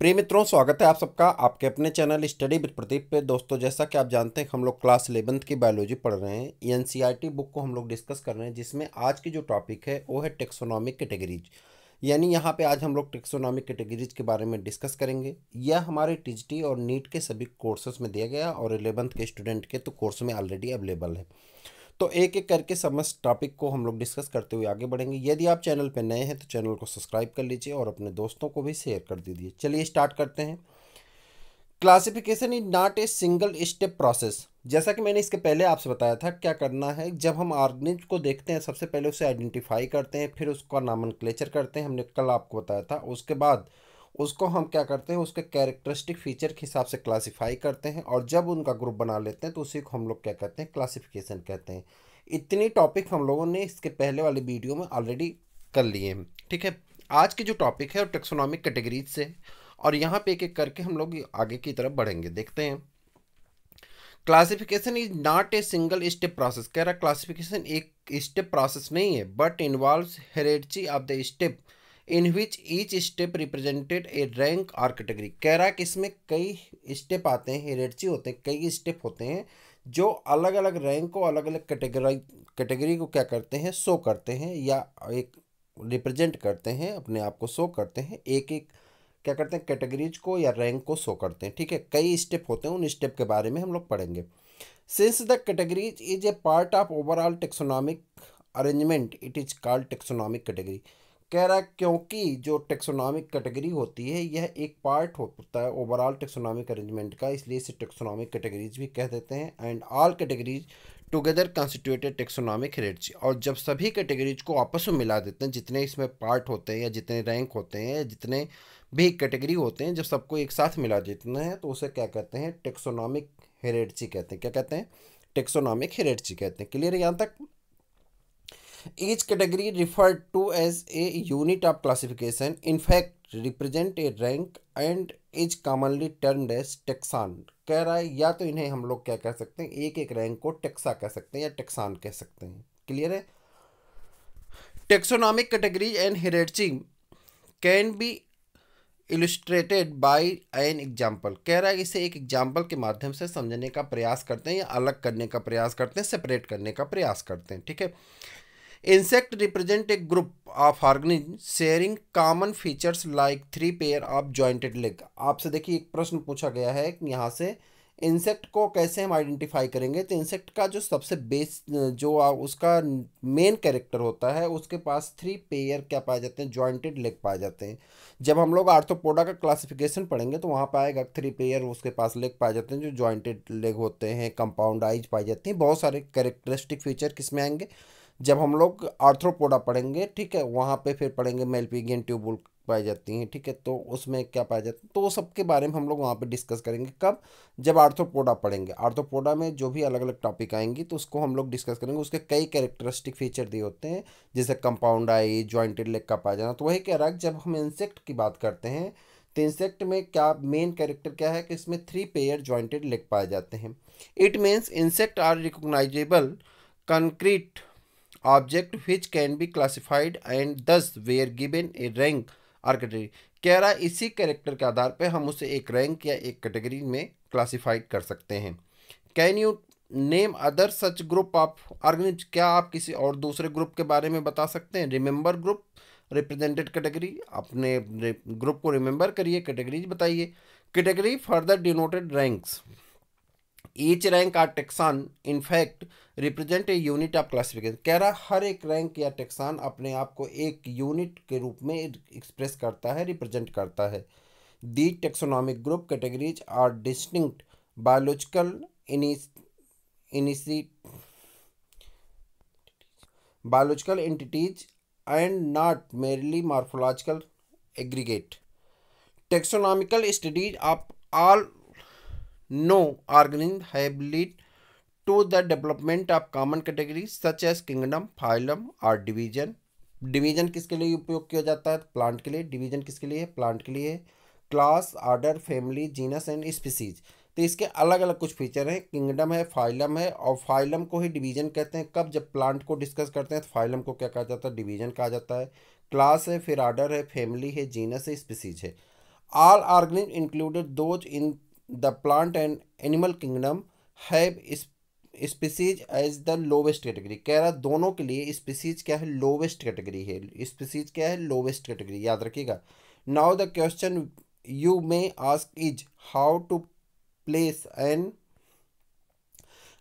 प्रिय मित्रों स्वागत है आप सबका आपके अपने चैनल स्टडी विद प्रदीप पे दोस्तों जैसा कि आप जानते हैं हम लोग क्लास इलेवंथ की बायोलॉजी पढ़ रहे हैं एनसीईआरटी e बुक e को हम लोग डिस्कस कर रहे हैं जिसमें आज की जो टॉपिक है वो है टेक्सोनॉमिक कैटेगरीज यानी यहाँ पे आज हम लोग टेक्सोनॉमिक कैटेगरीज के बारे में डिस्कस करेंगे यह हमारे टी और नीट के सभी कोर्सेज में दिया गया और एलेवंथ के स्टूडेंट के तो कोर्स में ऑलरेडी अवेलेबल है तो एक एक करके समस्त टॉपिक को हम लोग डिस्कस करते हुए आगे बढ़ेंगे यदि आप चैनल पर नए हैं तो चैनल को सब्सक्राइब कर लीजिए और अपने दोस्तों को भी शेयर कर दीजिए चलिए स्टार्ट करते हैं classification is not a single step process जैसा कि मैंने इसके पहले आपसे बताया था क्या करना है जब हम ऑर्गेनिज को देखते हैं सबसे पहले उसे आइडेंटिफाई करते हैं फिर उसका नामन क्लेचर करते हैं हमने कल आपको बताया था उसके बाद उसको हम क्या करते हैं उसके कैरेक्टरिस्टिक फीचर के हिसाब से क्लासिफाई करते हैं और जब उनका ग्रुप बना लेते हैं तो उसी को हम लोग क्या कहते हैं क्लासिफिकेशन कहते हैं इतनी टॉपिक हम लोगों ने इसके पहले वाले वीडियो में ऑलरेडी कर लिए हैं ठीक है आज की जो टॉपिक है वो टेक्सोनॉमिक कैटेगरीज से और यहाँ पे एक एक करके हम लोग आगे की तरफ बढ़ेंगे देखते हैं classification is not a single step process कह रहा क्लासिफिकेशन एक स्टेप प्रोसेस नहीं है but involve hierarchy of the step in which each step represented a rank और कैटेगरी कह रहा है कि इसमें कई स्टेप आते हैं हेरेडची होते हैं कई स्टेप होते हैं जो अलग अलग रैंक को अलग अलग कैटेगरी कैटेगरी को क्या करते हैं शो करते हैं या एक रिप्रेजेंट करते हैं अपने आप को शो करते हैं एक एक क्या करते हैं कैटेगरीज को या रैंक को शो करते हैं ठीक है कई स्टेप होते हैं उन स्टेप के बारे में हम लोग पढ़ेंगे since the categories is a part of overall taxonomic arrangement it is called taxonomic category कह रहा है क्योंकि जो टेक्सोनॉमिक कैटेगरी होती है यह एक पार्ट होता है ओवरऑल टेक्सोनॉमिक अरेंजमेंट का इसलिए इसे टेक्सोनॉमिक कैटेगरीज भी कह देते हैं and all categories together constituted taxonomic hierarchy और जब सभी कैटेगरीज को आपस में मिला देते हैं जितने इसमें पार्ट होते हैं या जितने रैंक होते हैं या जितने भी कैटेगरी होते हैं जब सबको एक साथ मिला देते हैं तो उसे क्या कहते हैं टेक्सोनॉमिक हेरेडजी कहते हैं क्या कहते हैं टेक्सोनॉमिक हेरेडजी कहते हैं क्लियर यहाँ तक Each category referred to as a unit of classification, in fact, represent a rank and is commonly termed as taxon. कह रहा है या तो इन्हें हम लोग क्या कह सकते हैं एक एक रैंक को टेक्सा कह सकते हैं या टेक्सान कह सकते हैं क्लियर है टेक्सोनॉमिक कैटेगरी एंड हेरेटिंग can be illustrated by an example कह रहा है इसे एक एग्जाम्पल के माध्यम से समझने का प्रयास करते हैं या अलग करने का प्रयास करते हैं सेपरेट करने का प्रयास करते हैं ठीक है insect represent a group of organisms sharing common features like three pair of jointed leg आपसे देखिए एक प्रश्न पूछा गया है यहाँ से इंसेक्ट को कैसे हम आइडेंटिफाई करेंगे तो इंसेक्ट का जो सबसे बेस जो उसका मेन कैरेक्टर होता है उसके पास थ्री पेयर क्या पाए जाते हैं जॉइंटेड लेग पाए जाते हैं जब हम लोग आर्थोपोडा का क्लासिफिकेशन पढ़ेंगे तो वहाँ पाएगा थ्री पेयर उसके पास लेग पाए जाते हैं जो जॉइंटेड लेग होते हैं कंपाउंड आइज पाई जाती हैं बहुत सारे कैरेक्टरिस्टिक फीचर किस में आएंगे जब हम लोग आर्थ्रोपोडा पढ़ेंगे ठीक है वहाँ पे फिर पढ़ेंगे मेलपीगियन ट्यूबुल पाई जाती हैं ठीक है तो उसमें क्या पाया जाता है तो वो सब के बारे में हम लोग वहाँ पे डिस्कस करेंगे कब जब आर्थोपोडा पढ़ेंगे आर्थोपोडा में जो भी अलग अलग टॉपिक आएंगी तो उसको हम लोग डिस्कस करेंगे उसके कई कैरेक्टरिस्टिक फीचर दिए होते हैं जैसे कंपाउंड आई ज्वाइंटेड लेग का पाया जाना तो वही कह रहा है जब हम इंसेक्ट की बात करते हैं तो इंसेक्ट में क्या मेन कैरेक्टर क्या है कि इसमें थ्री पेयर ज्वाइंटेड लेग पाए जाते हैं it means insect are recognisable concrete object which can be classified and thus were given a rank category कह रहा इसी कैरेक्टर के आधार पर हम उसे एक रैंक या एक कैटेगरी में क्लासिफाइड कर सकते हैं can you name other such group of organisms क्या आप किसी और दूसरे ग्रुप के बारे में बता सकते हैं रिमेंबर ग्रुप रिप्रेजेंटेड कैटेगरी अपने ग्रुप को रिमेंबर करिए कैटेगरीज बताइए category further denoted ranks each rank are taxon in fact represent a unit of classification कह रहा हर एक रैंक या टेक्सान अपने आप को एक यूनिट के रूप में एक्सप्रेस करता है रिप्रेजेंट करता है the taxonomic group categories are distinct biological इनिसी biological entities and not merely morphological aggregate taxonomical studies of all no organism have led to the development of common categories such as kingdom, phylum or division. Division किसके लिए उपयोग किया जाता है plant के लिए division किसके लिए है प्लांट के लिए class order family genus and species तो इसके अलग अलग कुछ फीचर हैं किंगडम है फाइलम है और फाइलम को ही डिवीजन कहते हैं कब जब प्लांट को डिस्कस करते हैं तो फाइलम को क्या कहा जाता है डिवीजन कहा जाता है क्लास है फिर आर्डर है फैमिली है जीनस है स्पीसीज है all organisms included those in the plant and animal kingdom have species as the lowest category कह रहा दोनों के लिए स्पीसीज क्या है लोवेस्ट कैटेगरी है स्पीसीज क्या है लोवेस्ट कैटेगरी याद रखिएगा now the question you may ask is how to place an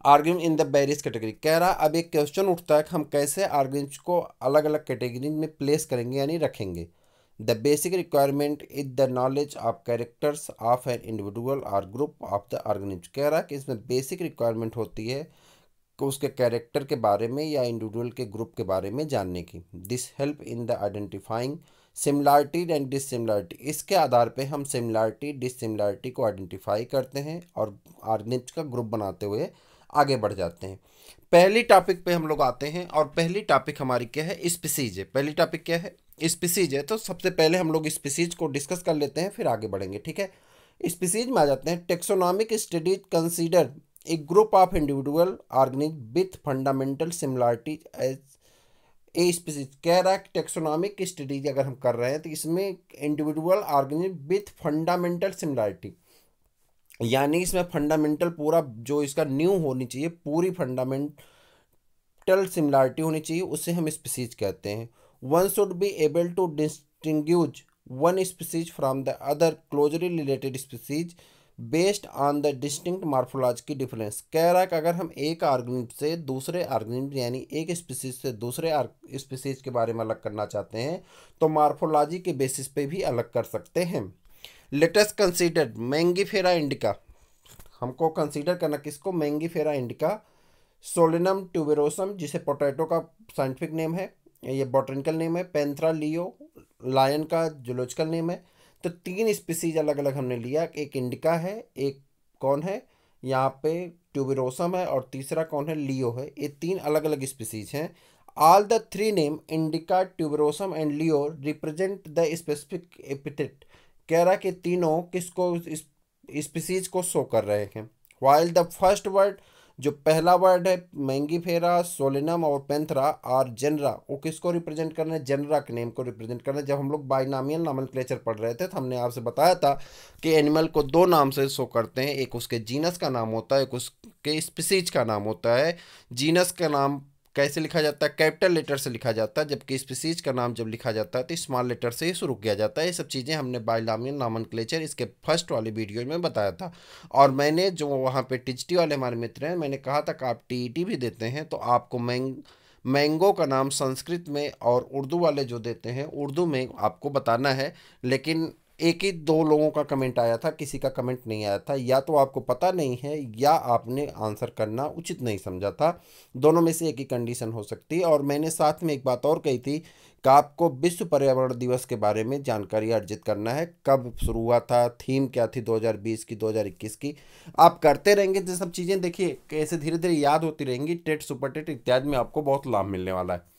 organism in the various category कह रहा अब एक क्वेश्चन उठता है कि हम कैसे आर्ग्यूम्स को अलग अलग कैटेगरी में प्लेस करेंगे यानी रखेंगे the basic requirement is the knowledge of characters of an individual और ग्रुप ऑफ द ऑर्गेनिज कह रहा है कि इसमें बेसिक रिक्वायरमेंट होती है कि उसके कैरेक्टर के बारे में या इंडिविजुअल के ग्रुप के बारे में जानने की this help in the identifying similarity and dissimilarity इसके आधार पे हम सिमिलारिटी डिसिमिलारिटी को आइडेंटिफाई करते हैं और ऑर्गेनिज का ग्रुप बनाते हुए आगे बढ़ जाते हैं पहली टॉपिक पे हम लोग आते हैं और पहली टॉपिक हमारी क्या है स्पीसीज है पहली टॉपिक क्या है स्पीसीज है तो सबसे पहले हम लोग स्पीसीज को डिस्कस कर लेते हैं फिर आगे बढ़ेंगे ठीक है स्पीसीज में आ जाते हैं taxonomic studies consider a group of individual organisms with fundamental similarities as a species कह रहा है कि टेक्सोनॉमिक स्टडीज अगर हम कर रहे हैं तो इसमें individual organisms with fundamental similarity यानी इसमें फंडामेंटल पूरा जो इसका न्यू होनी चाहिए पूरी फंडामेंटल सिमिलरिटी होनी चाहिए उसे हम स्पीसीज कहते हैं one should be able to distinguish one species from the other closely related species based on the distinct morphological की डिफरेंस कह रहा है कि अगर हम एक आर्गनिम से दूसरे आर्गनिम यानी एक स्पीसीज से दूसरे स्पीसीज के बारे में अलग करना चाहते हैं तो मार्फोलॉजी के बेसिस पे भी अलग कर सकते हैं लेटेस्ट कंसिडर्ड मैंगीफेरा इंडिका हमको कंसीडर करना किसको मैंगीफेरा इंडिका सोलिनम ट्यूबेरोसम जिसे पोटैटो का साइंटिफिक नेम है ये बॉटनिकल नेम है पेंथ्रा लियो लायन का जोलॉजिकल नेम है तो तीन स्पीसीज अलग अलग हमने लिया एक इंडिका है एक कौन है यहाँ पे ट्यूबरोसम है और तीसरा कौन है लियो है ये तीन अलग अलग स्पीसीज हैं all the three name indica tuberosum and leo represent the specific epithet कह रहा कि तीनों किसको स्पीसीज को शो कर रहे हैं वाइल द फर्स्ट वर्ड जो पहला वर्ड है मैंगी फेरा सोलिनम और पेंथरा आर जनरा वो किसको रिप्रेजेंट करना है जनरा के नेम को रिप्रेजेंट करना है जब हम लोग बाइनामियल नामन क्लेचर पढ़ रहे थे तो हमने आपसे बताया था कि एनिमल को दो नाम से शो करते हैं एक उसके जीनस का नाम होता है एक उसके स्पीसीज का नाम होता है जीनस का नाम कैसे लिखा जाता है कैपिटल लेटर से लिखा जाता है जबकि स्पीसीज का नाम जब लिखा जाता है तो स्मॉल लेटर से ही शुरू किया जाता है ये सब चीज़ें हमने बायलामियन नामन क्लेचर इसके फर्स्ट वाले वीडियो में बताया था और मैंने जो वहाँ पे टी वाले हमारे मित्र हैं मैंने कहा था कि आप टी भी देते हैं तो आपको मैंग मैंगो का नाम संस्कृत में और उर्दू वाले जो देते हैं उर्दू में आपको बताना है लेकिन एक ही दो लोगों का कमेंट आया था किसी का कमेंट नहीं आया था या तो आपको पता नहीं है या आपने आंसर करना उचित नहीं समझा था दोनों में से एक ही कंडीशन हो सकती है और मैंने साथ में एक बात और कही थी कि आपको विश्व पर्यावरण दिवस के बारे में जानकारी अर्जित करना है कब शुरू हुआ था थीम क्या थी 2020 की 2021 की आप करते रहेंगे जो सब चीज़ें देखिए कैसे धीरे धीरे याद होती रहेंगी टेट सुपर टेट इत्यादि में आपको बहुत लाभ मिलने वाला है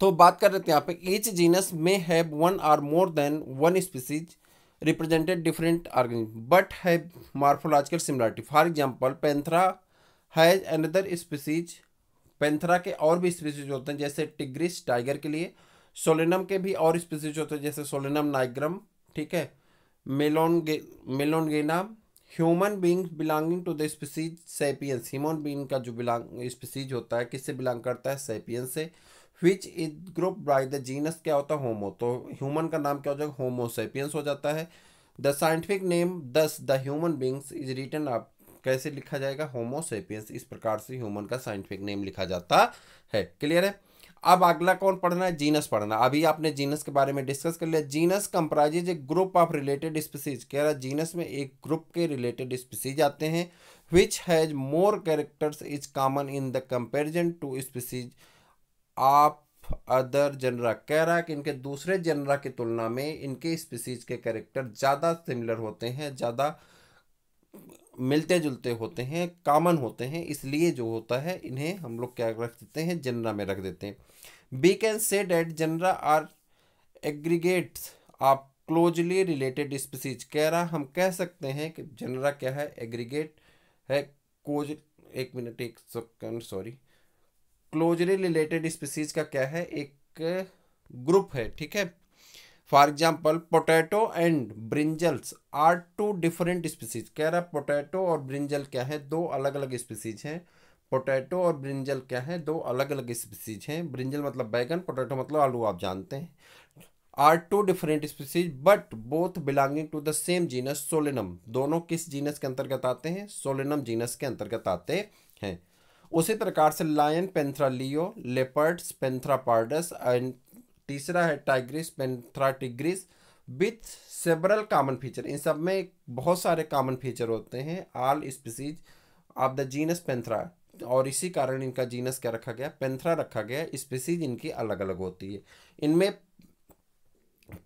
तो बात कर रहे थे यहाँ पे ईच जीनस में have one or more than one species represented different organisms but have morphological similarity for example Panthera has another species Panthera के और भी स्पीसीज होते हैं जैसे टिग्रिस टाइगर के लिए सोलेनम के भी और स्पीसीज होते हैं जैसे सोलेनम नाइग्रम ठीक है मेलोनगे melongena human being belonging to the species sapiens human being का जो बिलोंग स्पीसीज होता है किससे बिलोंग करता है सेपियंस से which is group by the genus क्या होता है होमो तो ह्यूमन का नाम क्या हो जाएगा होमोसेपियंस हो जाता है the scientific name thus the human beings is written आप कैसे लिखा जाएगा होमोसेपियंस इस प्रकार से ह्यूमन का साइंटिफिक नेम लिखा जाता है क्लियर है अब अगला कौन पढ़ना है जीनस पढ़ना अभी आपने जीनस के बारे में डिस्कस कर लिया genus comprises a group of related species कह रहा है जीनस में एक ग्रुप के रिलेटेड स्पीसीज आते हैं which has more characters is common in the comparison to species आप अदर जनरा कह रहा है कि इनके दूसरे जनरा की तुलना में इनके स्पीसीज के कैरेक्टर ज़्यादा सिमिलर होते हैं ज़्यादा मिलते जुलते होते हैं कॉमन होते हैं इसलिए जो होता है इन्हें हम लोग क्या रख देते हैं जनरा में रख देते हैं we can say that genera are aggregates आप क्लोजली रिलेटेड स्पीसीज कह रहा हम कह सकते हैं कि जनरा क्या है एग्रीगेट है कोज एक मिनट एक second sorry closely related species का क्या है एक ग्रुप uh, है ठीक है for example potato and brinjals are two different species कह रहा है पोटैटो और ब्रिंजल क्या है दो अलग अलग स्पीसीज हैं पोटैटो और ब्रिंजल क्या है दो अलग अलग स्पीसीज हैं ब्रिंजल मतलब बैगन पोटैटो मतलब आलू आप जानते हैं are two different species but both belonging to the same genus Solanum दोनों किस जीनस के अंतर्गत आते हैं सोलिनम जीनस के अंतर्गत आते हैं उसी प्रकार से lion Panthera leo leopards Panthera pardus and तीसरा है tigris Panthera tigris with several common feature इन सब में बहुत सारे कॉमन फीचर होते हैं all species of the genus Panthera और इसी कारण इनका जीनस क्या रखा गया पेंथ्रा रखा गया स्पीसीज इनकी अलग अलग होती है इनमें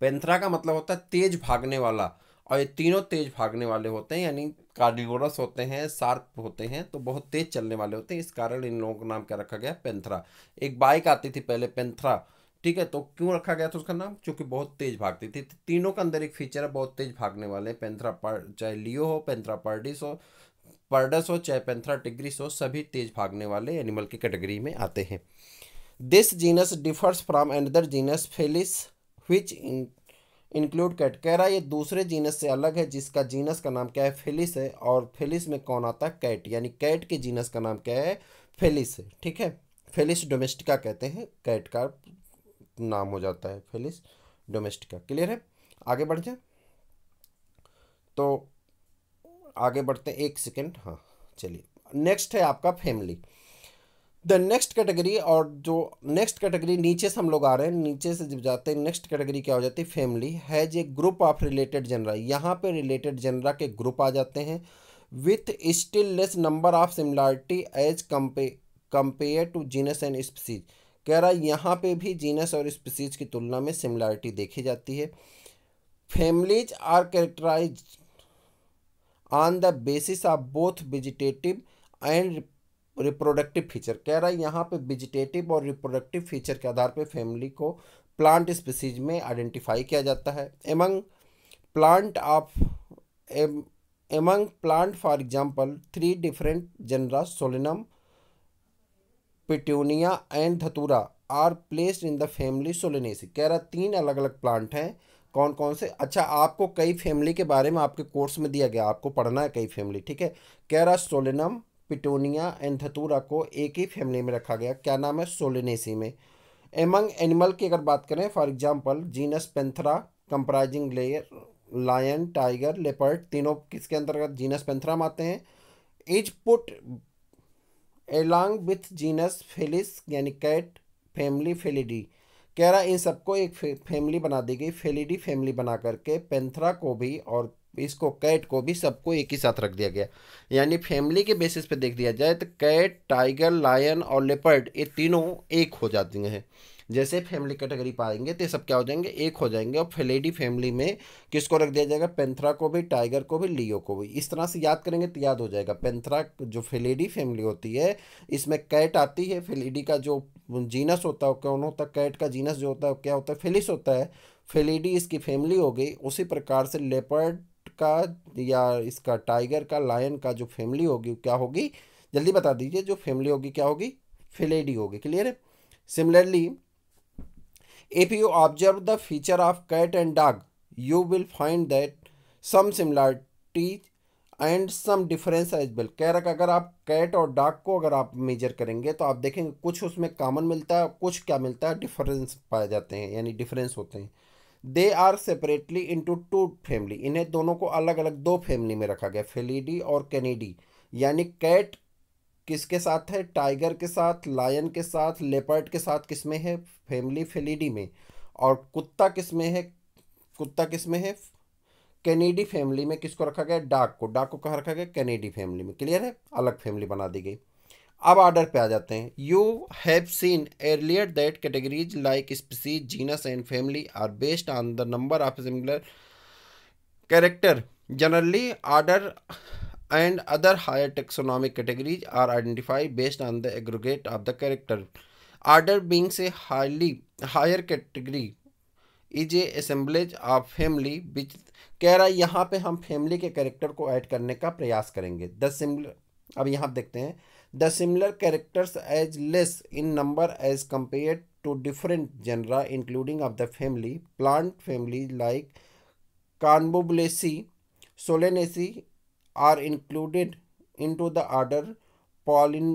पेंथ्रा का मतलब होता है तेज भागने वाला और ये तीनों तेज भागने वाले होते हैं यानी कार्डिगोरस होते हैं शार्प होते हैं तो बहुत तेज चलने वाले होते हैं इस कारण इन लोगों का नाम क्या रखा गया पेंथरा एक बाइक आती थी पहले पेंथरा ठीक है तो क्यों रखा गया था उसका नाम क्योंकि बहुत तेज भागती थी तो तीनों का अंदर एक फीचर है बहुत तेज भागने वाले हैं पेंथरा पर चाहे लियो हो पेंथरा पर्डिस हो पर्डस हो चाहे पेंथरा टिग्रिस हो सभी तेज भागने वाले एनिमल की कैटेगरी में आते हैं this genus differs from another genus Felis which in include cat कैरा ये दूसरे जीनस से अलग है जिसका जीनस का नाम क्या है फेलिस है और फेलिस में कौन आता है कैट यानी कैट के जीनस का नाम क्या है फेलिस है ठीक है फेलिस डोमेस्टिका कहते हैं कैट का नाम हो जाता है फेलिस डोमेस्टिका क्लियर है आगे बढ़ जाए तो आगे बढ़ते हैं एक सेकेंड हाँ चलिए नेक्स्ट है आपका फैमिली द नेक्स्ट कैटेगरी और जो नेक्स्ट कैटेगरी नीचे से हम लोग आ रहे हैं नीचे से जब जाते हैं नेक्स्ट कैटेगरी क्या हो जाती है family has a group of related genera यहाँ पे रिलेटेड जनरा के ग्रुप आ जाते हैं with still less number of similarity as कम्पे compare to genus and species कह रहा है यहाँ पे भी जीनस और स्पीसीज की तुलना में सिमिलरिटी देखी जाती है families are characterize on the basis of both vegetative and reproductive feature कह रहा है यहाँ पे विजिटेटिव और रिप्रोडक्टिव फीचर के आधार पे फैमिली को प्लांट स्पीसीज में आइडेंटिफाई किया जाता है among plant of among plant for example three different genera Solanum Petunia and Datura are placed in the family Solanaceae कह रहा तीन अलग अलग प्लांट हैं कौन कौन से अच्छा आपको कई फैमिली के बारे में आपके कोर्स में दिया गया आपको पढ़ना है कई फैमिली ठीक है कह रहा सोलिनम पिटोनिया एंथतूरा को एक ही फैमिली में रखा गया क्या नाम है सोलिनेसी में एमंग एनिमल की अगर बात करें for example genus Panthera comprising layer lion tiger leopard तीनों किसके अंतर्गत जीनस पेंथरा आते हैं is put along with genus Felis यानी कैट फैमिली फेलिडी कह रहा इन सबको एक फैमिली बना दी गई फेलिडी फैमिली बना करके पेंथरा को भी और इसको कैट को भी सबको एक ही साथ रख दिया गया यानी फैमिली के बेसिस पे देख दिया जाए तो कैट टाइगर लायन और लेपर्ड ये तीनों एक हो जाते हैं जैसे फैमिली कैटेगरी पाएंगे तो सब क्या हो जाएंगे एक हो जाएंगे और फेलेडी फैमिली में किसको रख दिया जाएगा पेंथरा को भी टाइगर को भी लियो को भी इस तरह से याद करेंगे तो याद हो जाएगा पेंथरा जो फेलेडी फैमिली होती है इसमें कैट आती है फेलेडी का जो जीनस होता है कौन होता है कैट का जीनस जो होता है क्या होता है फेलिस होता है फेलेडी इसकी फैमिली हो गई उसी प्रकार से लेपर्ड का या इसका टाइगर का लायन का जो फैमिली होगी क्या होगी जल्दी बता दीजिए जो फैमिली होगी क्या होगी फिलेडी होगी क्लियर है similarly if you observe the feature of cat and dog you will find that some similarities and some difference as well कह रहा अगर आप कैट और डॉग को अगर आप मेजर करेंगे तो आप देखेंगे कुछ उसमें कॉमन मिलता है कुछ क्या मिलता है डिफरेंस पाए जाते हैं यानी डिफरेंस होते हैं they are separately into two family इन्हें दोनों को अलग अलग दो फैमिली में रखा गया फेलीडी और कैनेडी यानी कैट किसके साथ है टाइगर के साथ लायन के साथ लेपर्ड के साथ किस में है फैमिली फेलीडी में और कुत्ता किस में है कुत्ता किस में है कैनेडी फैमिली में किसको रखा गया डाक को डाक को कहाँ रखा गया कैनेडी फैमिली में क्लियर है अलग फैमिली बना दी गई अब आर्डर पे आ जाते हैं you have seen earlier that categories like species genus and family are based on the number of similar character generally order and other higher taxonomic categories are identify based on the aggregate of the character order being say highly higher category is a assemblage of family which कह रहा है यहाँ पे हम family के character को add करने का प्रयास करेंगे द अब यहाँ देखते हैं the similar characters as less in number as compare to different genera including of the family plant family like Convolvulaceae Solanaceae are included in to the order पॉलिन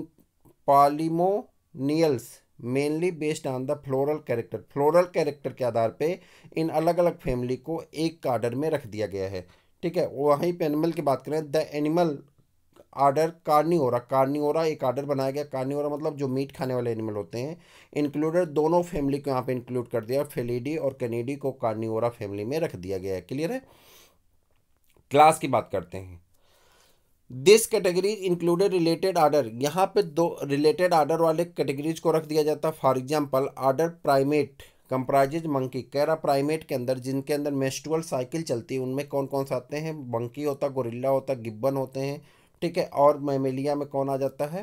Polemoniales mainly based on the floral character floral character के आधार पर इन अलग अलग family को एक order में रख दिया गया है ठीक है वहीं पर एनिमल की बात करें the animal order Carnivora Carnivora एक आर्डर बनाया गया कार्नियोरा मतलब जो मीट खाने वाले एनिमल होते हैं इंक्लूडेड दोनों फैमिली को यहाँ पे इंक्लूड कर दिया फेलीडी और कैनेडी को कार्नियोरा फैमिली में रख दिया गया है क्लियर है क्लास की बात करते हैं this category included related order यहाँ पे दो रिलेटेड आर्डर वाले कैटेगरीज को रख दिया जाता है for example order primate comprises monkey कैरा प्राइमेट के अंदर जिनके अंदर मेस्टुअल साइकिल चलती है उनमें कौन कौन से आते हैं मंकी होता गोरिल्ला होता गिब्बन होते हैं ठीक है और मेमेलिया में कौन आ जाता है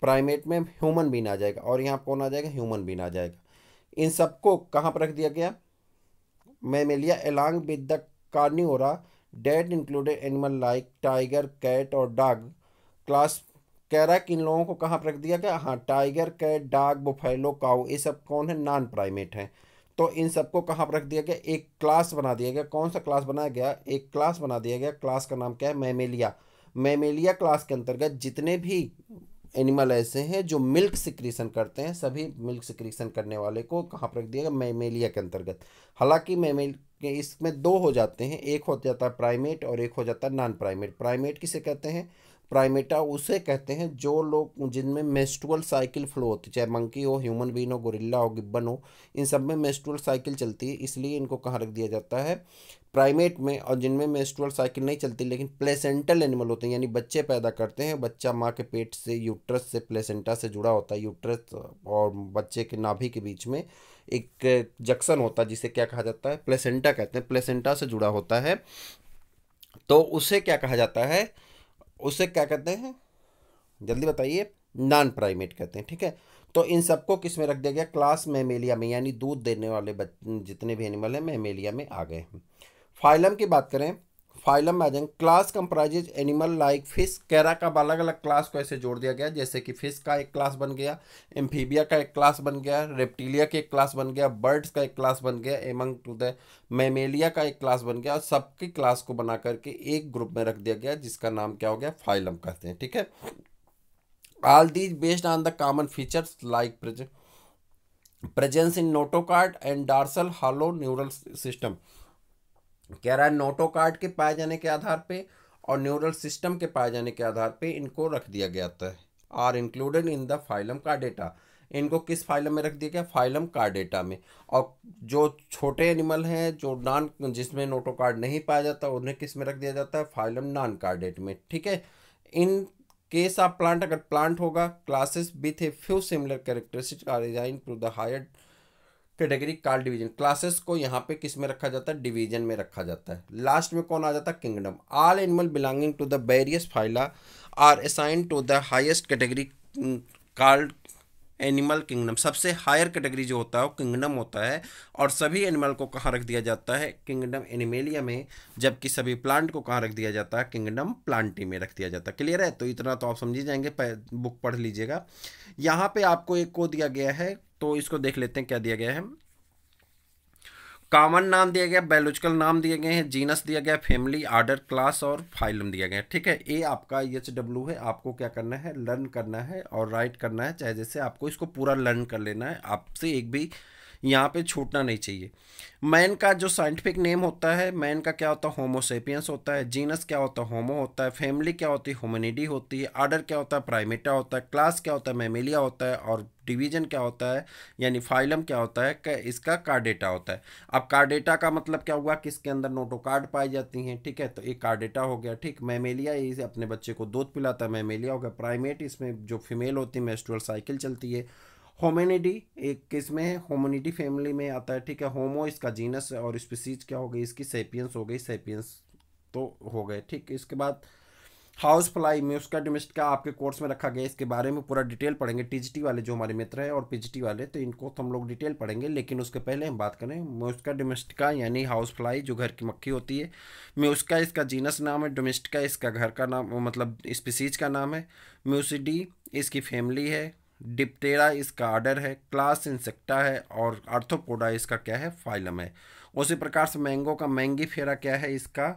प्राइमेट में ह्यूमन बीन आ जाएगा और यहाँ कौन आ जाएगा ह्यूमन बीन आ जाएगा इन सबको कहाँ पर रख दिया गया Mammalia along with the Carnivora that included animal like tiger cat और डॉग क्लास कैरा किन कि इन लोगों को कहाँ पर रख दिया गया हाँ tiger cat dog buffalo cow ये सब कौन है नॉन प्राइमेट हैं तो इन सबको कहाँ पर रख दिया गया एक क्लास बना दिया गया कौन सा क्लास बनाया गया एक क्लास बना दिया गया क्लास का नाम क्या है मेमेलिया मेमेलिया क्लास के अंतर्गत जितने भी एनिमल ऐसे हैं जो मिल्क सिक्रीसन करते हैं सभी मिल्क सिक्रीसन करने वाले को कहाँ पर रख दिया गया मेमेलिया के अंतर्गत हालांकि मेमेल के इसमें दो हो जाते हैं एक हो जाता है प्राइमेट और एक हो जाता है नॉन प्राइमेट प्राइमेट किसे कहते हैं प्राइमेटा उसे कहते हैं जो लोग जिनमें मेस्टुअल साइकिल फ्लो होती है चाहे मंकी हो ह्यूमन बीन हो गोरिल्ला हो गिब्बन हो इन सब में मेस्टुअल साइकिल चलती है इसलिए इनको कहाँ रख दिया जाता है प्राइमेट में और जिनमें मेस्टुअल साइकिल नहीं चलती लेकिन प्लेसेंटल एनिमल होते हैं यानी बच्चे पैदा करते हैं बच्चा माँ के पेट से यूट्रस से प्लेसेंटा से जुड़ा होता है यूट्रस और बच्चे के नाभि के बीच में एक जक्सन होता है जिसे क्या कहा जाता है प्लेसेंटा कहते हैं प्लेसेंटा से जुड़ा होता है तो उसे क्या कहा जाता है उसे क्या कहते हैं जल्दी बताइए नॉन प्राइमेट कहते हैं ठीक है तो इन सबको किस में रख दिया गया क्लास मेमेलिया में यानी दूध देने वाले जितने भी एनिमल हैं मेमेलिया में आ गए हैं फाइलम की बात करें फाइलम में आ जाएंगे class comprises animal like fish कैरा का अलग अलग क्लास को ऐसे जोड़ दिया गया जैसे कि फिश का एक क्लास बन गया एम्फीबिया का एक क्लास बन गया रेप्टिलिया का एक क्लास बन गया बर्ड्स का एक क्लास बन गया एमंग टू द मेमेलिया का एक क्लास बन गया और सबके क्लास को बना करके एक ग्रुप में रख दिया गया जिसका नाम क्या हो गया फाइलम कहते हैं ठीक है all these based on the common features like presence in notochord and dorsal hollow neural system कह रहा है नोटो कार्ड के पाए जाने के आधार पे और न्यूरल सिस्टम के पाए जाने के आधार पे इनको रख दिया गया था are included in the phylum का डेटा इनको किस फाइलम में रख दिया गया फाइलम कार्डेटा में और जो छोटे एनिमल हैं जो नॉन जिसमें नोटो कार्ड नहीं पाया जाता उन्हें किस में रख दिया जाता है फाइलम नॉन कार्डेट में ठीक है इन केस ऑफ प्लांट अगर प्लांट होगा classes with a few similar characteristic are design to the higher category called division classes को यहाँ पे किस में रखा जाता है डिवीजन में रखा जाता है लास्ट में कौन आ जाता है kingdom all animal belonging to the various phyla are assign to the highest category called animal kingdom सबसे हायर कैटेगरी जो होता है वो किंगडम होता है और सभी एनिमल को कहाँ रख दिया जाता है किंगडम एनिमेलिया में जबकि सभी प्लांट को कहाँ रख दिया जाता है किंगडम प्लांटी में रख दिया जाता है क्लियर है तो इतना तो आप समझ जाएंगे बुक पढ़ लीजिएगा यहाँ पर आपको एक को दिया गया है तो इसको देख लेते हैं क्या दिया गया है कॉमन नाम दिया गया बायोलॉजिकल नाम दिए गए हैं जीनस दिया गया फैमिली आर्डर क्लास और फाइलम दिया गया है ठीक है ए आपका एच डब्ल्यू है आपको क्या करना है लर्न करना है और राइट करना है चाहे जैसे आपको इसको पूरा लर्न कर लेना है आपसे एक भी यहाँ पे छूटना नहीं चाहिए मैन का जो साइंटिफिक नेम होता है मैन का क्या होता है होमोसेपियंस होता है जीनस क्या होता है होमो होता है फैमिली क्या होती है होमनिडी होती है आर्डर क्या होता है प्राइमेटा होता है क्लास क्या होता है मेमिलिया होता है और डिवीजन क्या होता है यानी फाइलम क्या होता है इसका कार्डेटा होता है अब कार्डेटा का मतलब क्या हुआ किसके अंदर नोटोकार्ड पाई जाती हैं ठीक है तो एक कार्डेटा हो गया ठीक मेमेलिया ये अपने बच्चे को दूध पिलाता है मेमेलिया हो गया प्राइमेट इसमें जो फीमेल होती है मेस्ट्रल साइकिल चलती है होमेनिडी एक किस में है होमोनिडी फैमिली में आता है ठीक है होमो इसका जीनस और स्पीसीज क्या हो गई इसकी सेपियंस हो गई सेपियंस तो हो गए ठीक है इसके बाद हाउस फ्लाई में उसका डोमेस्टिका आपके कोर्स में रखा गया इसके बारे में पूरा डिटेल पढ़ेंगे टीजीटी वाले जो हमारे मित्र हैं और पीजीटी वाले तो इनको तो हम लोग डिटेल पढ़ेंगे लेकिन उसके पहले हम बात करें म्यूस्का डोमेस्टिका यानी हाउस फ्लाई जो घर की मक्खी होती है म्यूस्का इसका जीनस नाम है डोमेस्टिका इसका घर का नाम मतलब स्पीसीज का नाम है म्यूसिडी इसकी फैमिली है डिप्टेरा इसका आर्डर है क्लास इंसेक्टा है और आर्थोपोडा इसका क्या है फाइलम है उसी प्रकार से मैंगो का मैंगी फेरा क्या है इसका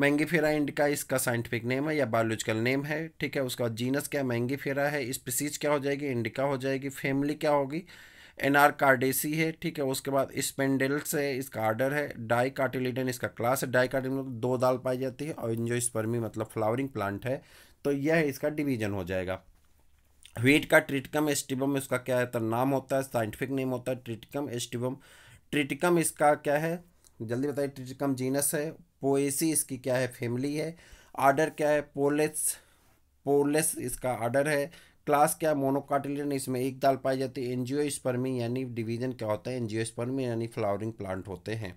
मैंगी फेरा इंडिका इसका साइंटिफिक नेम है या बायोलॉजिकल नेम है ठीक है उसका जीनस क्या मैंगी फेरा है स्पीसीज क्या हो जाएगी इंडिका हो जाएगी फैमिली क्या होगी एनआर कार्डेसी है ठीक है उसके बाद स्पेंडेल्स है इसका आर्डर है डाई कार्टिलिडन इसका क्लास है डाई कार्टिलिडन मतलब दो दाल पाई जाती है और इंजो मतलब फ्लावरिंग प्लांट है तो यह इसका डिवीजन हो जाएगा वेट का ट्रिटिकम एस्टिबम इसका क्या है तो नाम होता है साइंटिफिक नेम होता है ट्रिटिकम एस्टिबम ट्रिटिकम इसका क्या है जल्दी बताइए ट्रिटिकम जीनस है पोएसी इसकी क्या है फैमिली है आर्डर क्या है पोलेस पोलेस इसका आर्डर है क्लास क्या है मोनोकाटिलियन इसमें एक दाल पाई जाती है एनजियो स्पर्मी यानी डिवीजन क्या होता है एनजियो स्पर्मी यानी फ्लावरिंग प्लांट होते हैं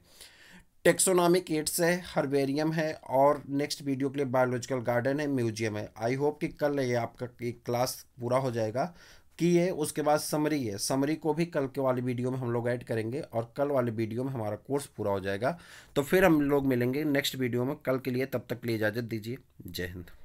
टेक्सोनॉमिक एड्स है हर्बेरियम है और नेक्स्ट वीडियो के लिए बायोलॉजिकल गार्डन है म्यूजियम है आई होप कि कल ये आपका एक क्लास पूरा हो जाएगा की है उसके बाद समरी है समरी को भी कल के वाले वीडियो में हम लोग ऐड करेंगे और कल वाले वीडियो में हमारा कोर्स पूरा हो जाएगा तो फिर हम लोग मिलेंगे नेक्स्ट वीडियो में कल के लिए तब तक के लिए इजाज़त दीजिए जय हिंद